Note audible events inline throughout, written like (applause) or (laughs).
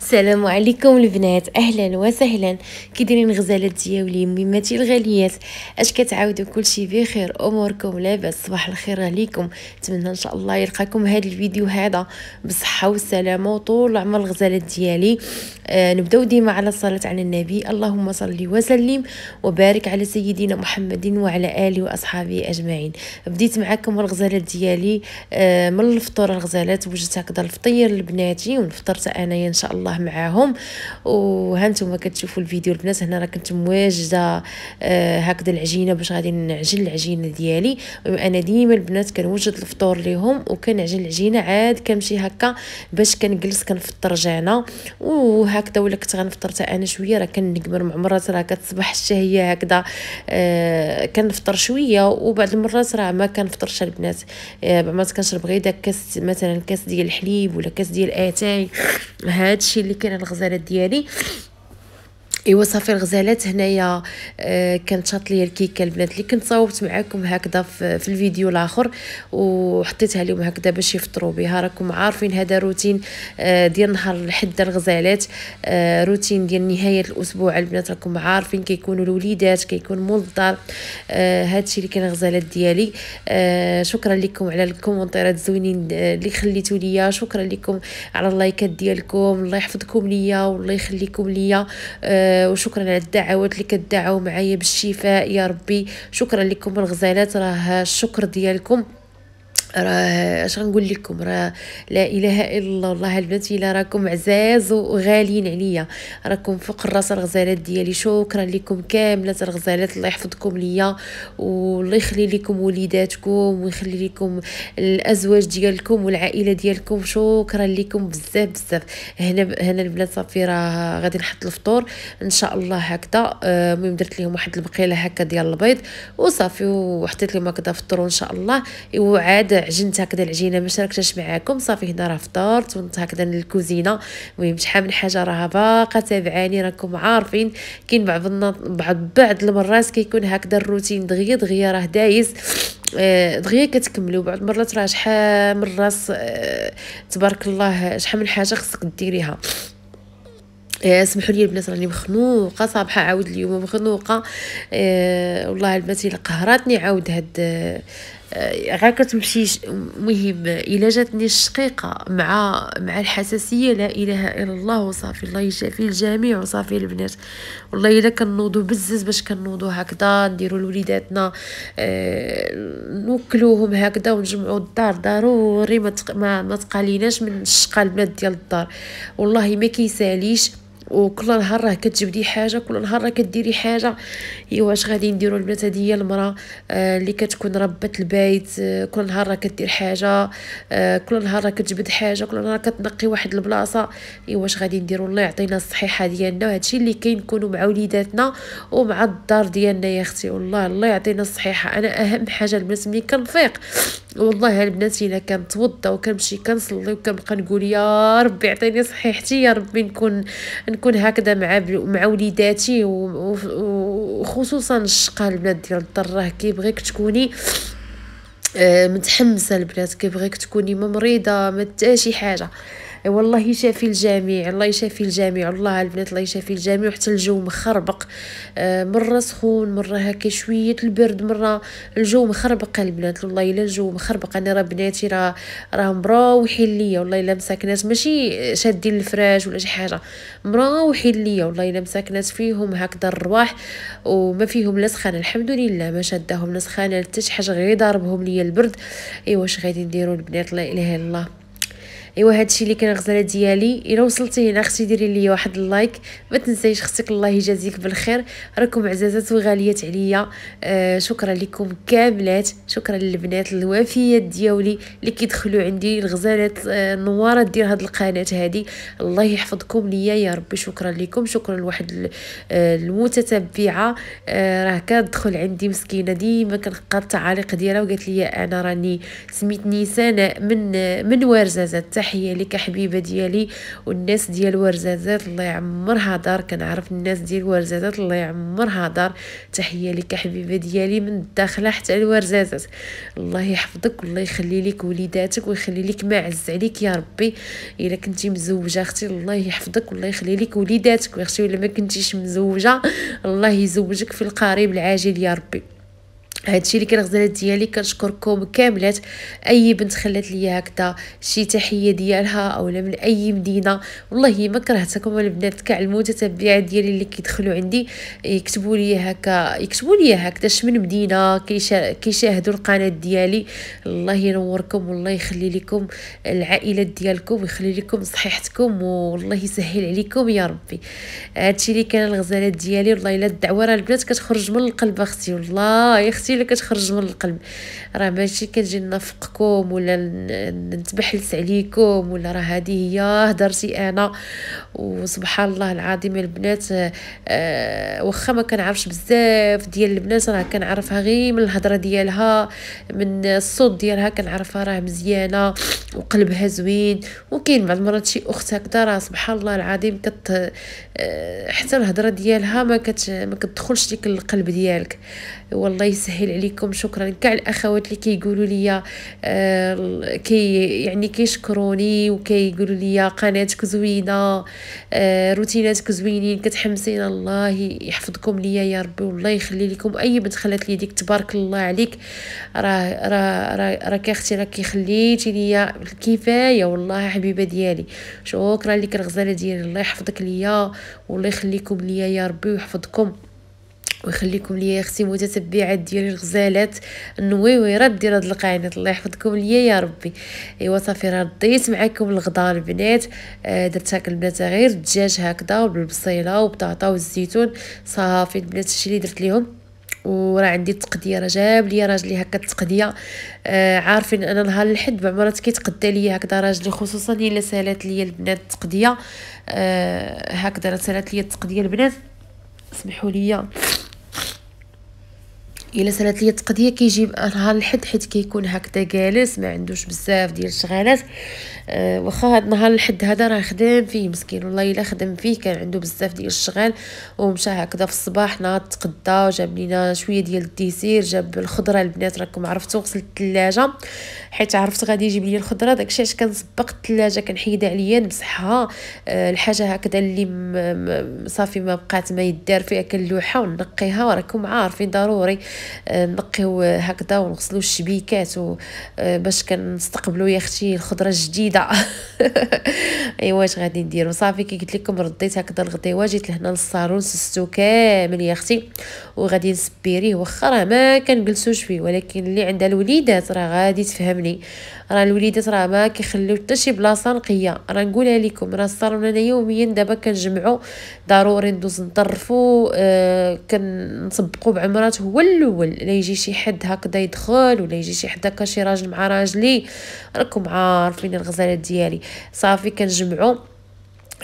السلام عليكم البنات اهلا وسهلا كي دايرين الغزالات دياولي ميماتي الغاليات اش كتعاودوا كلشي بخير اموركم لاباس صباح الخير عليكم نتمنى ان شاء الله يلقاكم هذا الفيديو هذا بالصحه وسلامه وطول عمر الغزالات ديالي آه نبداو ديما على الصلاه على النبي اللهم صل وسلم وبارك على سيدنا محمد وعلى اله واصحابه اجمعين بديت معكم الغزالات ديالي آه من الفطور الغزالات وجدت هكذا الفطير لبناتي ونفطرت انايا ان شاء الله الله معاهم وهانتوما كتشوفوا الفيديو البنات هنا راه كنت مواجده آه هكذا العجينه باش غادي نعجن العجينه ديالي انا ديما البنات كنوجد الفطور ليهم وكنعجن العجينه عاد كنمشي هكا باش كنجلس كنفطر جانا وهكذا ولا كنت غنفطر حتى انا شويه راه كنكبر مع مرات راه كتصبح الشهيه هكذا آه كنفطر شويه وبعد المرات راه ما كنفطرش البنات آه بعض المرات كنشرب غير داك كاس مثلا كاس ديال الحليب ولا كاس ديال اتاي هادشي داكشي اللي كاين الغزالات ديالي ايوا صافي الغزالات هنايا آه كانت شاط ليا الكيكه البنات اللي كنت صاوبت معاكم هكذا في, الفيديو الاخر وحطيتها لهم هكذا باش يفطروا بها راكم عارفين هذا روتين آه، ديال نهار الحد الغزالات آه، روتين ديال نهايه الاسبوع البنات راكم عارفين كيكونوا الوليدات كيكون مول الدار هادشي اللي كان الغزالات ديالي آه، شكرا لكم على الكومونتيرات الزوينين اللي خليتوا ليا شكرا لكم على اللايكات ديالكم الله يحفظكم ليا والله يخليكم ليا آه، وشكرا على الدعوات اللي كدعوا معايا بالشفاء يا ربي شكرا لكم الغزالات راه الشكر ديالكم راه اش غنقول لكم راه لا اله الا الله والله البنات الا راكم عزاز وغاليين عليا راكم فوق الراس الغزالات ديالي شكرا لكم كاملات الغزالات الله يحفظكم ليا والله يخلي لكم وليداتكم ويخلي لكم الازواج ديالكم والعائله ديالكم شكرا لكم بزاف بزاف هنا هنا البنات صافي راه غادي نحط الفطور ان شاء الله هكذا آه، المهم درت لهم واحد البقيله هكا ديال البيض وصافي وحطيت لهم هكذا فطور ان شاء الله وعاد عجنت هكذا العجينه ما شاركتهاش معاكم صافي هنا راه فطرت ونت هكذا للكوزينه المهم شحال من حاجه راها باقا تابعاني راكم عارفين كاين بعض بعض بعض المرات كيكون هكذا الروتين دغيا دغيا راه دايز آه، دغيا كتكملوا بعض المرات راه شحال من راس آه، تبارك الله شحال من حاجه خصك ديريها آه، سمحوا لي البنات راني مخنوقه صابحه عاود اليوم مخنوقه والله البنات الا قهراتني عاود هاد آه، غير كتمشي مهم الا جاتني الشقيقه مع مع الحساسيه لا اله الا الله وصافي الله يشافي الجميع وصافي البنات والله الا كنوضو بزز باش كنوضو هكذا نديرو لوليداتنا آه نوكلوهم هكذا ونجمعو الدار ضروري ما ما تقاليناش من الشقه البنات ديال الدار والله ما كيساليش وكل نهار راه كتجبدي حاجه كل نهار راه كديري حاجه ايوا اش غادي نديرو البنات هذه هي آه اللي كتكون ربة البيت آه كل نهار راه كدير حاجه آه كل نهار راه كتجبد حاجه كل نهار كتنقي واحد البلاصه ايوا اش غادي نديرو الله يعطينا الصحيحه ديالنا وهادشي اللي كاين نكونوا مع وليداتنا ومع الدار ديالنا يا اختي والله الله يعطينا الصحيحه انا اهم حاجه البنات ملي كنفيق والله البنات الا كنتوضى وكنمشي كنصلي وكنبقى نقول يا ربي عطيني صحيحتي يا ربي نكون نكون هكذا مع مع وليداتي وخصوصا الشقه البنات ديال الدار راه كيبغيك تكوني آه، متحمسه البنات كيبغيك تكوني ما مريضه ما شي حاجه والله يشافي الجميع الله يشافي الجميع والله البنات الله يشافي الجميع حتى الجو مخربق آه، مره سخون مره هكا شويه البرد مره الجو مخربق البنات والله الا الجو مخربق انا راه بناتي راه راه مروحين ليا والله الا مساكنات ماشي شادين الفراش ولا شي حاجه مروحين ليا والله الا مساكنات فيهم هكذا الرواح وما فيهم لا سخانه الحمد لله ما شادهم لا سخانه حتى شي حاجه غير ضاربهم ليا البرد ايوا واش غادي نديروا البنات لا اله الا الله ايوا هادشي اللي كان غزاله ديالي الا وصلتي هنا اختي ديري لي واحد اللايك ما تنسايش اختك الله يجازيك بالخير راكم عزازات وغاليات عليا آه شكرا لكم كاملات شكرا للبنات الوفيات ديالي اللي كيدخلوا عندي الغزالات آه النوارات ديال هاد القناه هادي الله يحفظكم ليا يا ربي شكرا لكم شكرا لواحد آه، المتتبعه آه، راه كتدخل عندي مسكينه ديما كنلقى التعاليق ديالها وقالت لي انا راني سميتني سناء من آه، من ورزازات تحيه لك حبيبه ديالي والناس ديال ورزازات الله يعمرها دار كنعرف الناس ديال ورزازات الله يعمرها دار تحيه لك حبيبه ديالي من الداخله حتى لورزازات الله يحفظك والله يخلي لك وليداتك ويخلي لك ما عز عليك يا ربي الا كنتي مزوجه اختي الله يحفظك والله يخلي لك وليداتك واختي ولا ما كنتيش مزوجه الله يزوجك في القريب العاجل يا ربي هادشي اللي غزالات ديالي كنشكركم كاملات اي بنت خلات ليا هكذا شي تحيه ديالها اولا من اي مدينه والله ما كرهتكم البنات كاع المتتبعات ديالي اللي كيدخلوا عندي يكتبوا لي هكا يكتبوا لي هكذا من مدينه كيشاهدوا القناه ديالي الله ينوركم والله يخلي لكم العائلات ديالكم ويخلي لكم صحيحتكم والله يسهل عليكم يا ربي هادشي اللي كان الغزالات ديالي والله الا الدعوه راه البنات كتخرج من القلب اختي والله يا اختي اللي كتخرج من القلب راه ماشي كنجي ننافقكم ولا نتبحلس عليكم ولا راه هذه هي هدرتي انا وسبحان الله العظيم البنات آه،, آه واخا ما كنعرفش بزاف ديال البنات راه كنعرفها غير من الهضره ديالها من الصوت ديالها كنعرفها راه مزيانه وقلبها زوين وكاين بعض المرات شي اخت هكذا راه سبحان الله العظيم كت آه، حتى الهضره ديالها ما كت ما كتدخلش ليك القلب ديالك والله يسهل يسهل عليكم شكرا كاع الاخوات اللي كيقولوا لي آه، كي يعني كيشكروني وكيقولوا لي قناتك زوينه آه، روتيناتك زوينين كتحمسينا الله يحفظكم ليا يا ربي والله يخلي لكم اي بنت خلات لي ديك تبارك الله عليك راه راه راه كاختي اختي كيخليتي خليتي ليا الكفايه والله حبيبه ديالي شكرا لك الغزاله ديالي الله يحفظك ليا والله يخليكم ليا يا ربي ويحفظكم ويخليكم ليا اختي متتبعات ديال الغزالات ويرد ديال هاد القنيط الله يحفظكم ليا يا ربي ايوا صافي راه رديت معكم الغدا البنات آه، درت هاك البنات غير الدجاج هكذا وبالبصيله وبطاطا والزيتون صافي البنات هادشي اللي درت ليهم وراه عندي التقديه راه جاب لي راجلي هكا التقديه آه عارفين انا نهار الحد بعمرات كيتقدى ليا هكذا راجلي خصوصا الا سالات ليا البنات التقديه آه هكذا سالات ليا التقديه البنات سمحوا لي الا سالات ليا التقضيه كيجيب نهار الحد حيت كيكون هكذا جالس ما عندوش بزاف ديال الشغالات آه، واخا هاد نهار الحد هذا راه خدام فيه مسكين والله الا خدم فيه كان عنده بزاف ديال الشغال ومشى هكذا في الصباح نهار تقدا جاب لينا شويه ديال الديسير جاب الخضره البنات راكم عرفتوا غسل الثلاجه حيت عرفت غادي يجيب لي الخضره داكشي علاش كنصبق الثلاجه كنحيد عليا نمسحها آه، الحاجه هكذا اللي صافي ما بقات ما يدار فيها كنلوحها ونقيها وراكم عارفين ضروري نقيو هكذا ونغسلو الشبيكات أه، باش كنستقبلوا يا اختي الخضره الجديده (laughs) ايوا اش غادي نديرو صافي كي قلت لكم رديت هكذا الغديوه جيت لهنا للصالون سستو كامل يا اختي وغادي نسبيريه واخا راه ما كنجلسوش فيه ولكن اللي عندها الوليدات راه غادي تفهمني راه الوليدات راه ما كيخليو حتى شي بلاصه نقيه راه نقولها لكم راه الصالون انا يوميا دابا كنجمعو ضروري ندوز نطرفو آه كنطبقو بعمرات هو الاول لا يجي شي حد هكذا يدخل ولا يجي شي حد هكا شي راجل مع راجلي راكم عارفين الغزالات ديالي صافي كنجمعوا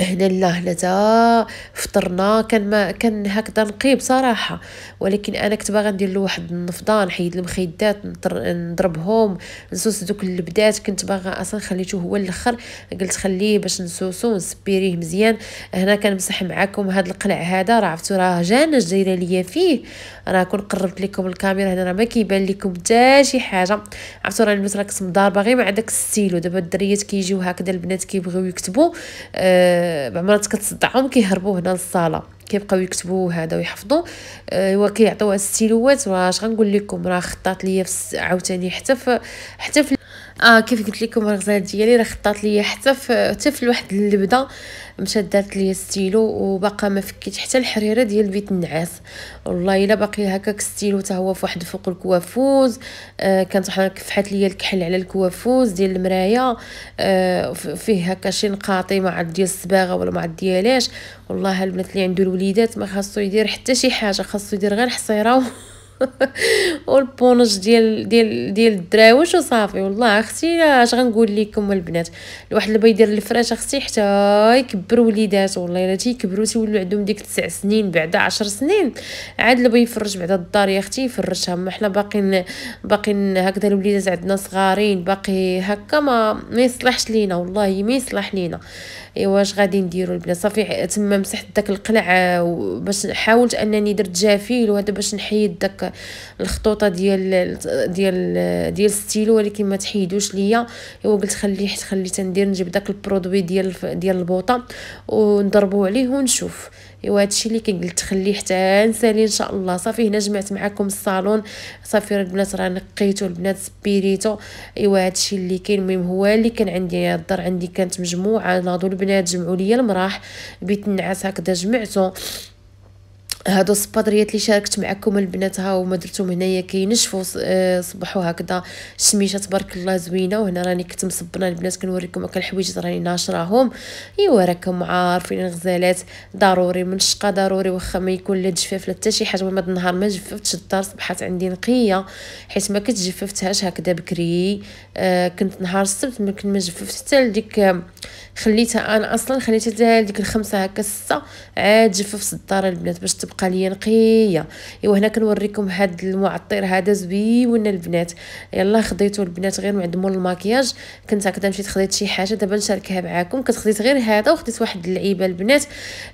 هنا لا هنا تا فطرنا كان ما كان هكذا نقي بصراحه ولكن انا كنت باغا ندير له واحد النفضه نحيد المخيدات نضربهم نسوس دوك اللبدات كنت باغا اصلا خليته هو الاخر قلت خليه باش نسوسو ونسبيريه مزيان هنا كنمسح معكم هذا القلع هذا راه عرفتو راه جانج دايره ليا فيه راه كون قربت لكم الكاميرا هنا راه ما كيبان لكم حتى شي حاجه عرفتو راه البنات راه مضاربه غير مع داك الستيلو دابا الدريات كيجيو هكذا البنات كيبغيو يكتبوا أه بعمرات كتصدعهم كيهربوا هنا للصاله كيبقاو يكتبوا هذا ويحفظوا ايوا آه، كيعطيوها الستيلوات واش غنقول لكم راه خطات ليا عاوتاني حتى في حتى في آه كيف قلت لكم الغزال ديالي راه خطات ليا حتى في حتى في واحد اللبده مشات دارت ليا ستيلو وباقا ما فكيت حتى الحريره ديال بيت النعاس والله الا باقي هكاك ستيلو حتى هو في واحد فوق الكوافوز آه كانت حنا كفحات ليا الكحل على الكوافوز ديال المرايه آه فيه هكا شي نقاطي مع ديال الصباغه ولا مع ديالاش والله البنات اللي عنده الوليدات ما خاصو يدير حتى شي حاجه خاصو يدير غير حصيره (laughs) والبونج ديال ديال ديال الدراويش وصافي والله اختي اش غنقول لكم البنات الواحد اللي بيدير الفراش اختي حتى يكبر وليداتو والله الا تيكبروا تيولوا عندهم ديك 9 سنين بعدا 10 سنين عاد اللي بيفرج بعدا الدار يا اختي يفرشها ما حنا باقيين باقيين هكذا الوليدات عندنا صغارين باقي هكا ما ما يصلحش لينا والله ما يصلح لينا ايوا اش غادي نديروا البنات صافي تما مسحت داك القلع باش حاولت انني درت جافيل وهذا باش نحيد داك الخطوطه ديال ديال ديال الستيلو ولكن ما تحيدوش ليا ايوا قلت خليه حيت خلي تندير نجيب داك البرودوي ديال ديال البوطه ونضربو عليه ونشوف ايوا هادشي اللي كنقلت خليه حتى نسالي ان شاء الله صافي هنا جمعت معكم الصالون صافي البنات راه نقيتو البنات سبيريتو ايوا هادشي اللي كاين المهم هو اللي كان عندي الدار عندي كانت مجموعه ناضو البنات جمعوا لي المراح بيت النعاس هكذا جمعته هادو الصبادريات اللي شاركت معكم البنات ها هما درتهم هنايا كينشفوا آه، صبحوا هكذا الشميشه تبارك الله زوينه وهنا راني كنت مصبنه البنات كنوريكم هكا الحوايج راني ناشراهم ايوا راكم عارفين الغزالات ضروري منشقه ضروري واخا ما يكون لا جفاف لا حتى شي حاجه المهم النهار ما جففتش الدار صبحات عندي نقيه حيت ما كتجففتهاش هكذا بكري آه كنت نهار السبت ما كنت ما جففت حتى لديك خليتها انا اصلا خليتها ديك الخمسه هكا السته عاد جففت الدار البنات باش تبقى كتبقى ليا نقيه ايوا هنا كنوريكم هاد المعطر هذا زويون البنات يلا خديتو البنات غير مول الماكياج كنت هكذا مشيت خديت شي حاجه دابا نشاركها معكم كنت خديت غير هذا وخديت واحد اللعيبه البنات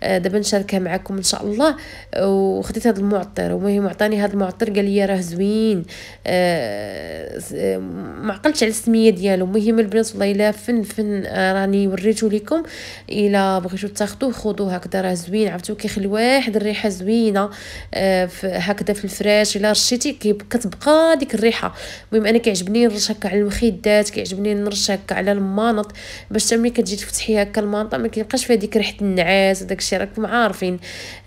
آه، دابا نشاركها معكم ان شاء الله وخديت هذا المعطر المهم عطاني هذا المعطر قال لي راه زوين آه، ما عقلتش على السميه ديالو المهم البنات والله الا فن فن آه، راني وريتو لكم الا بغيتو تاخذوه خذوه هكذا راه زوين عرفتو كيخلي واحد الريحه زوين زوينه آه، هكذا في الفراش الا رشيتي كتبقى ديك الريحه المهم انا كيعجبني هكا على المخدات كيعجبني هكا على المانط باش حتى ملي كتجي تفتحي هكا المانطه ما كيبقاش فيها ديك ريحه النعاس وداك الشيء راكم عارفين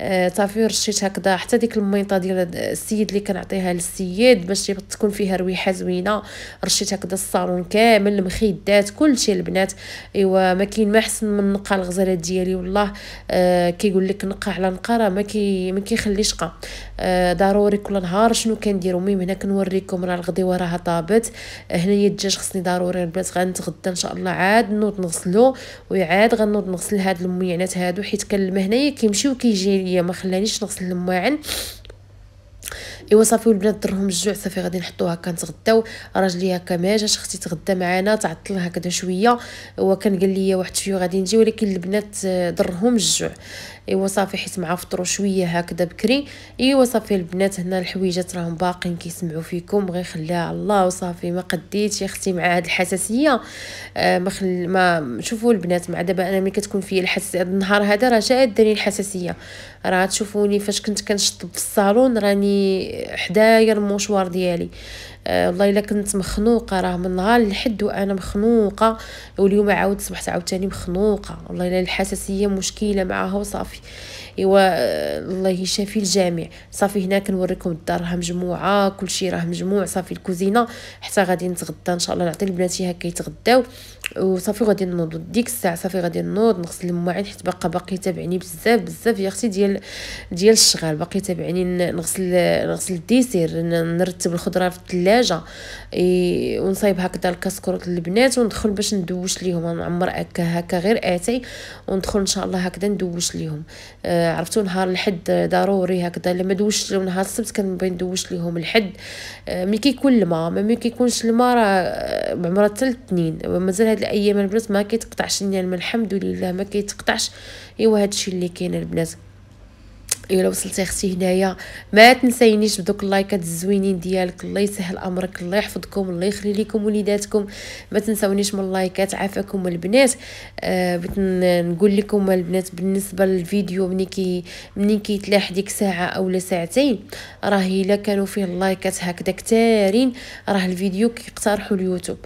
آه صافي رشيت هكذا حتى ديك الميطه ديال السيد اللي كنعطيها للسيد باش تكون فيها ريحه زوينه رشيت هكذا الصالون كامل المخدات كلشي البنات ايوا ما كاين ما احسن من نقى الغزالات ديالي والله آه كيقول لك نقى على نقى راه ما كي ما كيخليش قا آه ضروري كل نهار شنو كندير المهم هنا كنوريكم راه الغدي وراها طابت هنايا الدجاج خصني ضروري البنات غنتغدى ان شاء الله عاد نوض نغسلو وعاد غنوض نغسل هاد المويعنات هادو حيت كان الماء هنايا كيمشي وكيجي ليا ما خلانيش نغسل المواعن ايوا صافي البنات درهم الجوع صافي غادي نحطو هكا نتغداو راجلي هكا ما جاش اختي تغدى معانا تعطل هكذا شويه هو كان قال لي واحد شويه غادي نجي ولكن البنات آه، درهم الجوع ايوا صافي حيت معفطروا شويه هكذا بكري ايوا صافي البنات هنا الحويجات راهم باقين كيسمعوا فيكم غير خليها الله وصافي ما قديتش يا اختي مع هاد الحساسيه آه ما خل... ما شوفوا البنات مع دابا انا ملي كتكون فيا الحساسيه النهار هذا راه داني الحساسيه راه تشوفوني فاش كنت كنشطب في الصالون راني حدايا الموشوار ديالي أه والله الا كنت مخنوقه راه من نهار لحد وانا مخنوقه واليوم عاود صبحت عاوتاني مخنوقه والله الا الحساسيه مشكله معاها وصافي ايوا آه، الله يشافي الجميع صافي هنا كنوريكم الدار راه مجموعه كلشي راه مجموع صافي الكوزينه حتى غادي نتغدى ان شاء الله نعطي لبناتي هكا يتغداو وصافي غادي نوض ديك الساعه صافي غادي نوض نغسل المواعين حيت باقا باقي تابعني بزاف بزاف يا اختي ديال ديال الشغل باقي تابعني نغسل نغسل الديسير نرتب الخضره في الثلاجه الثلاجه ونصايب هكذا الكسكروت البنات وندخل باش ندوش ليهم نعمر هكا هكا غير اتاي وندخل ان شاء الله هكذا ندوش ليهم آه عرفتوا نهار الحد ضروري هكذا لما دوش نهار السبت كنبغي ندوش ليهم الحد آه ملي كيكون الماء ملي كيكونش الماء راه بعمرها آه، ثلاث سنين ومازال هاد الايام البنات ما كيتقطعش النعم يعني الحمد لله ما كيتقطعش ايوا هادشي اللي كاين البنات الا إيه، وصلتي اختي هنايا ما تنسينيش بدوك اللايكات الزوينين ديالك الله يسهل امرك الله يحفظكم الله يخلي لكم وليداتكم ما تنساونيش من اللايكات عافاكم البنات آه بغيت نقول لكم البنات بالنسبه للفيديو ملي كي ملي كيتلاح ديك ساعه اولا ساعتين راه الا كانوا فيه اللايكات هكذا كتارين راه الفيديو كيقترحوا اليوتيوب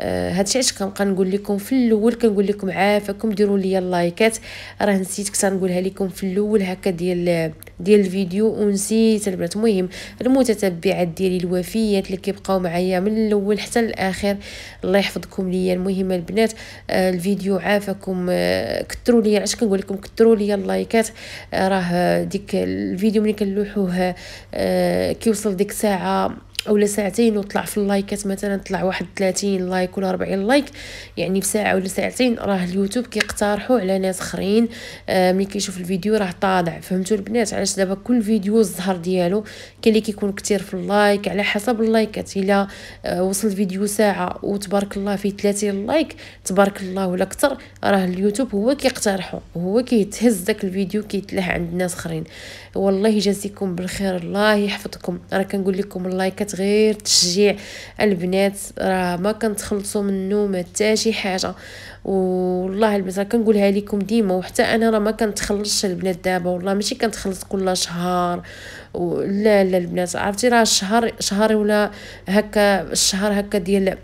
آه، هادشي علاش كنبقى نقول لكم في الاول كنقول لكم عافاكم ديروا لي اللايكات راه نسيت كنت نقولها لكم في الاول هكا ديال ديال الفيديو ونسيت البنات المهم المتتبعات ديالي الوفيات اللي كيبقاو معايا من الاول حتى الاخر الله يحفظكم ليا المهم البنات آه، الفيديو عافاكم آه، كثروا ليا علاش كنقول لكم كثروا ليا اللايكات راه ديك الفيديو ملي كنلوحوه كيوصل ديك ساعه اولا ساعتين وطلع في اللايكات مثلا طلع واحد 30 لايك ولا 40 لايك يعني في ساعه ولا ساعتين راه اليوتيوب كيقترحوا على ناس اخرين آه، ملي كيشوف الفيديو راه طالع فهمتوا البنات علاش دابا كل فيديو الزهر ديالو كاين اللي كيكون كثير في اللايك على حسب اللايكات الا آه، وصل الفيديو ساعه وتبارك الله فيه 30 لايك تبارك الله ولا اكثر راه اليوتيوب هو كيقترحوا هو كيتهز داك الفيديو كيتلاه عند ناس اخرين والله يجازيكم بالخير الله يحفظكم راه كنقول لكم اللايكات غير تشجيع البنات راه ما كنتخلصوا منه ما حتى شي حاجه والله البنات راه كنقولها لكم ديما وحتى انا راه ما كنتخلصش البنات دابا والله ماشي كنتخلص كل شهر و... لا لا البنات عرفتي راه الشهر شهر ولا هكا الشهر هكا ديال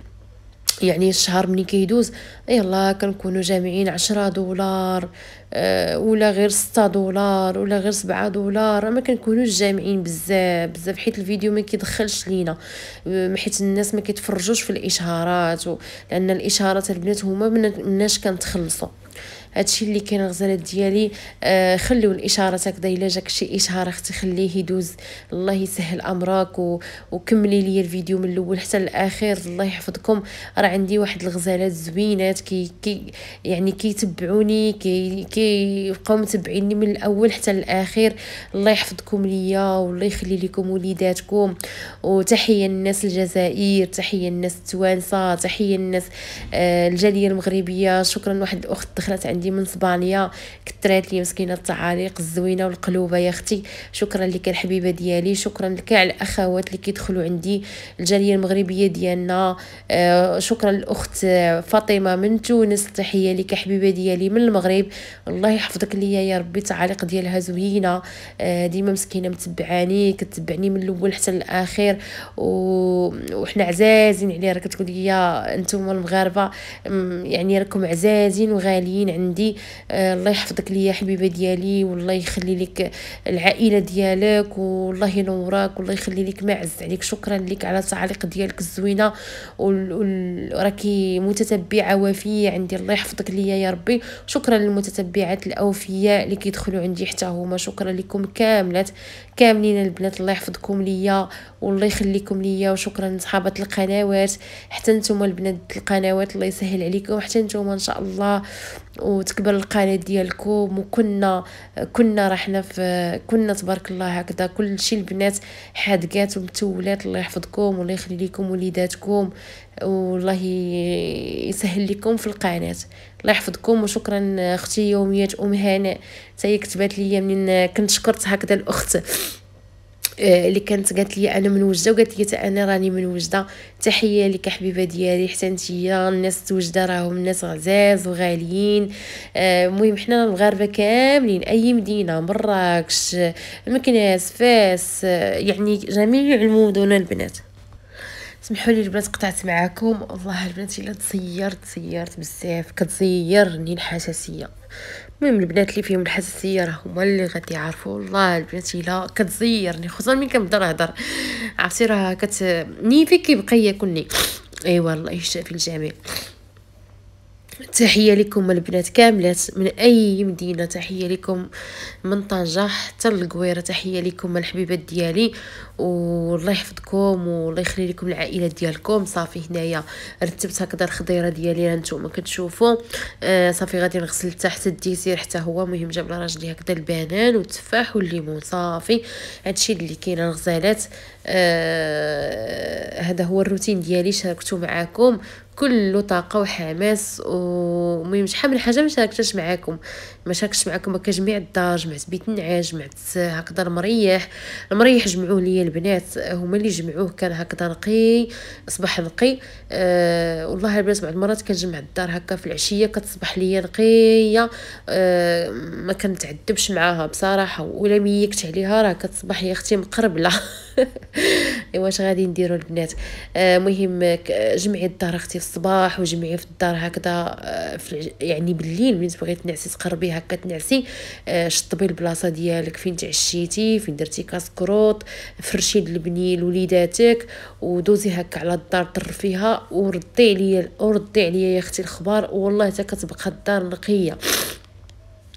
يعني الشهر ملي كيدوز يلا كنكونوا جامعين عشرة دولار آه، ولا غير ستة دولار ولا غير سبعة دولار ما كنكونوش جامعين بزاف بزاف حيت الفيديو ما كيدخلش لينا آه، حيت الناس ما كيتفرجوش في الاشهارات و... لان الاشهارات البنات هما مناش كنتخلصوا هادشي اللي كاين الغزالات ديالي آه خليو الاشارات هكذا الا جاك شي اشهار اختي خليه يدوز الله يسهل امرك و... وكملي لي الفيديو من الاول حتى الاخير الله يحفظكم راه عندي واحد الغزالات زوينات كي, كي يعني كيتبعوني كي كيبقاو متبعيني من الاول حتى الاخير الله يحفظكم ليا والله يخلي لكم وليداتكم وتحيه الناس الجزائر تحيه الناس التوانسه تحيه الناس آه الجاليه المغربيه شكرا واحد الاخت دخلت عندي عندي من سبانيا كثرات لي مسكينه التعاليق الزوينه والقلوبه يا اختي شكرا لك الحبيبه ديالي شكرا لكاع الاخوات اللي كيدخلوا عندي الجاليه المغربيه ديالنا آه، شكرا الاخت فاطمه من تونس تحيه لك حبيبه ديالي من المغرب الله يحفظك ليا يا ربي التعاليق ديالها زوينه آه، ديما مسكينه متبعاني كتبعني من الاول حتى الاخير و... وحنا عزازين عليها راه كتقول لي انتم المغاربه يعني راكم عزازين وغاليين عندي عندي آه، الله يحفظك ليا حبيبه ديالي والله يخلي لك العائله ديالك والله ينورك والله يخلي لك معز عليك شكرا لك على التعليق ديالك الزوينه وراكي متتبعه وفيه عندي الله يحفظك ليا يا ربي شكرا للمتتبعات الاوفياء اللي كيدخلوا عندي حتى هما شكرا لكم كاملات كاملين البنات الله يحفظكم ليا والله يخليكم ليا وشكرا لصحابات القنوات حتى نتوما البنات القنوات الله يسهل عليكم حتى نتوما ان شاء الله وتكبر القناه ديالكم وكنا كنا رحنا في كنا تبارك الله هكذا كل شيء البنات حادقات ومتولات الله يحفظكم والله يخلي لكم وليداتكم والله يسهل لكم في القناه الله يحفظكم وشكرا اختي يوميات ام هانئ حتى كتبات ليا منين كنت شكرت هكذا الاخت آه، اللي كانت قالت لي انا من وجده وقالت لي انا راني من وجده تحيه لك حبيبه ديالي حتى انتيا الناس توجد راهم ناس عزاز وغاليين آه، المهم حنا المغاربه كاملين اي مدينه مراكش مكناس فاس آه، يعني جميع المدن البنات سمحوا لي البنات قطعت معاكم والله البنات الا تصيرت تصيرت بزاف كتزيرني الحساسيه المهم البنات اللي فيهم الحساسيه راه هما اللي غادي يعرفوا والله البنات الا كتزيرني خصوصا ملي كنبدا نهضر عرفتي راه كت نيفي كيبقى ياكلني اي الله يشافي الجميع تحية لكم البنات كاملات من أي مدينة تحية لكم من طنجة حتى القويرة تحية لكم الحبيبات ديالي والله يحفظكم والله يخلي لكم العائلة ديالكم صافي هنايا رتبت هكذا الخضيرة ديالي نتوما كتشوفوا آه صافي غادي نغسل تحت الديسير حتى هو مهم جاب لراجلي هكذا البنان والتفاح والليمون صافي هادشي اللي كاين الغزالات آه هذا هو الروتين ديالي شاركته معاكم كله طاقه وحماس ومهم شحال من حاجه ما شاركتش معاكم ما شاكش معكم هكا جميع الدار جمعت بيت نعاج جمعت هكذا المريح المريح جمعوه ليا البنات هما اللي جمعوه كان هكذا نقي اصبح نقي أه والله البنات بعض المرات كنجمع الدار هكا في العشيه كتصبح ليا نقيه أه ما كنتعذبش معاها بصراحه ولا ميكت عليها راه كتصبح يا اختي مقربله (laughs) واش غادي نديروا البنات المهم آه جمعي الدار اختي في الصباح وجمعي في الدار هكذا آه في يعني بالليل ملي بغيت نعسي تقربيها هكا تنعسي آه، شطبي البلاصه ديالك فين تعشيتي فين درتي كاسكروط فرشي البني لوليداتك ودوزي هكا على الدار طرفيها وردي عليا وردي عليا يا اختي الخبار والله حتى كتبقى الدار نقيه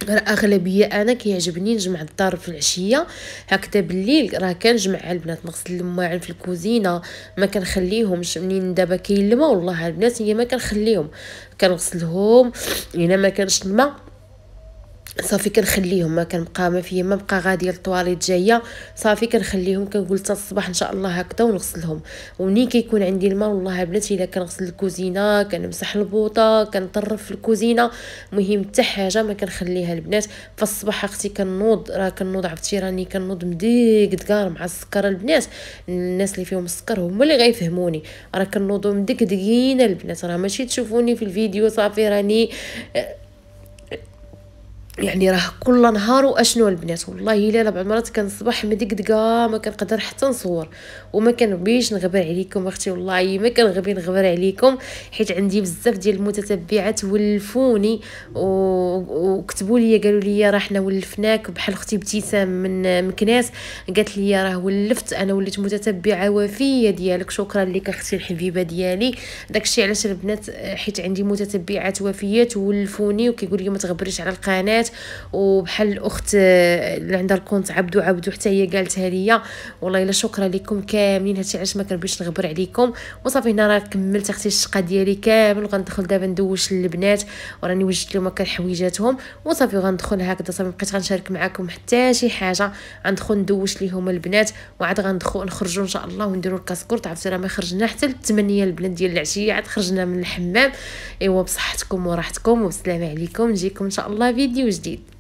الاغلبيه انا كيعجبني نجمع الدار في العشيه هكذا بالليل راه كنجمع البنات نغسل الماعن في الكوزينه ما كنخليهمش منين دابا كاين الماء والله البنات هي ما كنخليهم كنغسلهم الا ما كانش الماء صافي كنخليهم ما كنبقى ما فيا ما بقى غاديه للطواليت جايه صافي كنخليهم كنقول حتى الصباح ان شاء الله هكذا ونغسلهم ومنين كيكون عندي الماء والله البنات الا كنغسل الكوزينه كنمسح البوطه كنطرف في الكوزينه مهم حتى حاجه ما كنخليها البنات فالصباح اختي كنوض راه كنوض عرفتي راني كنوض مدقدقار مع السكر البنات الناس اللي فيهم السكر هما اللي غيفهموني راه كنوضو مدقدقين البنات راه ماشي تشوفوني في الفيديو صافي راني يعني راه كل نهار واشنو البنات والله الا بعض المرات كنصبح مدقدقه ما كنقدر حتى نصور وما كنبيش نغبر عليكم اختي والله ما كنغبي نغبر عليكم حيت عندي بزاف ديال المتتبعات ولفوني وكتبوا لي قالوا لي راه حنا ولفناك بحال اختي ابتسام من مكناس قالت لي راه ولفت انا وليت متتبعه وفيه ديالك شكرا لك اختي الحبيبه ديالي داكشي علاش البنات حيت عندي متتبعات وفيات ولفوني وكيقول لي ما تغبريش على القناه الحياه وبحال الاخت آه، اللي عندها الكونت عبدو عبدو حتى هي قالتها ليا والله الا شكرا لكم كاملين هادشي علاش ما كنبغيش نغبر عليكم وصافي هنا راه كملت اختي الشقه ديالي كامل وغندخل دابا ندوش للبنات وراني وجدت لهم هكا حويجاتهم وصافي غندخل هكذا صافي بقيت غنشارك معاكم حتى شي حاجه غندخل ندوش ليهم البنات وعاد غندخل نخرجوا ان شاء الله ونديروا الكاسكور عرفتي راه ما خرجنا حتى ل 8 البنات ديال العشيه عاد خرجنا من الحمام ايوا بصحتكم وراحتكم والسلام عليكم نجيكم ان شاء الله فيديو Tuesday